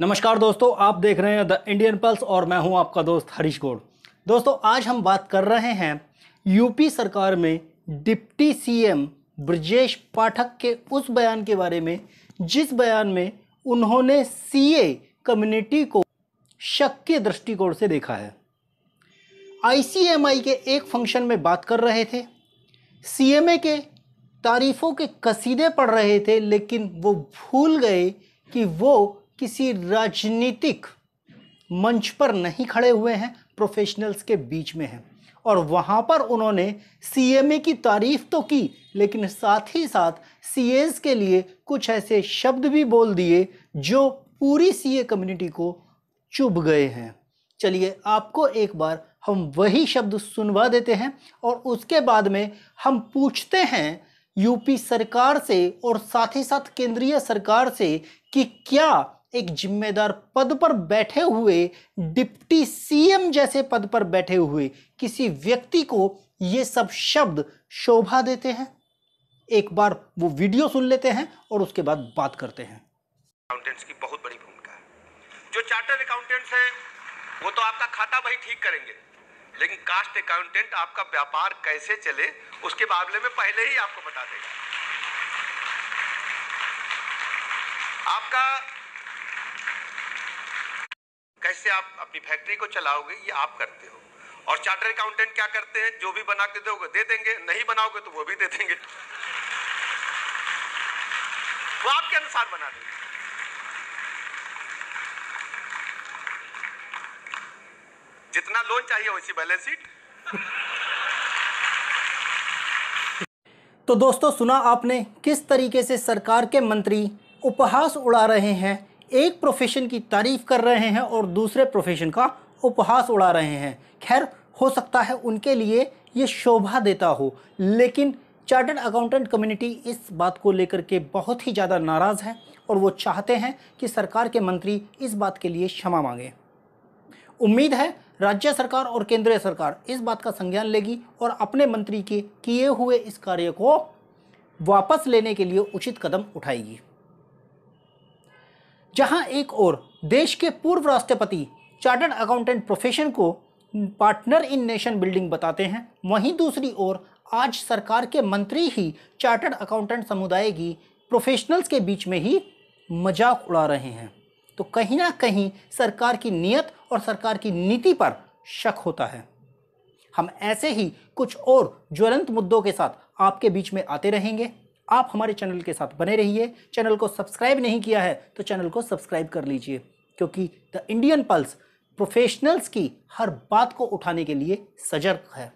नमस्कार दोस्तों आप देख रहे हैं द इंडियन पल्स और मैं हूं आपका दोस्त हरीश गोड़ दोस्तों आज हम बात कर रहे हैं यूपी सरकार में डिप्टी सीएम ब्रजेश पाठक के उस बयान के बारे में जिस बयान में उन्होंने सीए कम्युनिटी को शक के दृष्टिकोण से देखा है आईसीएमआई के एक फंक्शन में बात कर रहे थे सीएमए के तारीफों के कसीदे पढ़ रहे थे लेकिन वो भूल गए कि वो किसी राजनीतिक मंच पर नहीं खड़े हुए हैं प्रोफेशनल्स के बीच में हैं और वहाँ पर उन्होंने सीएमए की तारीफ़ तो की लेकिन साथ ही साथ सीएस के लिए कुछ ऐसे शब्द भी बोल दिए जो पूरी सीए कम्युनिटी को चुभ गए हैं चलिए आपको एक बार हम वही शब्द सुनवा देते हैं और उसके बाद में हम पूछते हैं यूपी सरकार से और साथ ही साथ केंद्रीय सरकार से कि क्या एक जिम्मेदार पद पर बैठे हुए डिप्टी सीएम जैसे पद पर बैठे हुए किसी व्यक्ति को ये सब शब्द शोभा देते हैं एक बार वो वीडियो सुन लेते हैं और उसके बाद बात करते हैं अकाउंटेंट्स की बहुत बड़ी भूमिका है जो चार्टर्ड अकाउंटेंट्स हैं वो तो आपका खाता वही ठीक करेंगे लेकिन कास्ट अकाउंटेंट आपका व्यापार कैसे चले उसके मामले में पहले ही आपको बता देगा आपका कैसे आप अपनी फैक्ट्री को चलाओगे ये आप करते हो और चार्टर अकाउंटेंट क्या करते हैं जो भी बना के दोगे दे देंगे नहीं बनाओगे तो वो भी दे देंगे वो आपके अनुसार बना देंगे जितना लोन चाहिए वैसी बैलेंस शीट तो दोस्तों सुना आपने किस तरीके से सरकार के मंत्री उपहास उड़ा रहे हैं एक प्रोफेशन की तारीफ कर रहे हैं और दूसरे प्रोफेशन का उपहास उड़ा रहे हैं खैर हो सकता है उनके लिए ये शोभा देता हो लेकिन चार्टर्ड अकाउंटेंट कम्युनिटी इस बात को लेकर के बहुत ही ज़्यादा नाराज़ है और वो चाहते हैं कि सरकार के मंत्री इस बात के लिए क्षमा मांगें उम्मीद है राज्य सरकार और केंद्रीय सरकार इस बात का संज्ञान लेगी और अपने मंत्री के किए हुए इस कार्य को वापस लेने के लिए उचित कदम उठाएगी जहां एक ओर देश के पूर्व राष्ट्रपति चार्टर्ड अकाउंटेंट प्रोफेशन को पार्टनर इन नेशन बिल्डिंग बताते हैं वहीं दूसरी ओर आज सरकार के मंत्री ही चार्टर्ड अकाउंटेंट समुदाय की प्रोफेशनल्स के बीच में ही मजाक उड़ा रहे हैं तो कहीं ना कहीं सरकार की नीयत और सरकार की नीति पर शक होता है हम ऐसे ही कुछ और ज्वलंत मुद्दों के साथ आपके बीच में आते रहेंगे आप हमारे चैनल के साथ बने रहिए चैनल को सब्सक्राइब नहीं किया है तो चैनल को सब्सक्राइब कर लीजिए क्योंकि द इंडियन पल्स प्रोफेशनल्स की हर बात को उठाने के लिए सजग है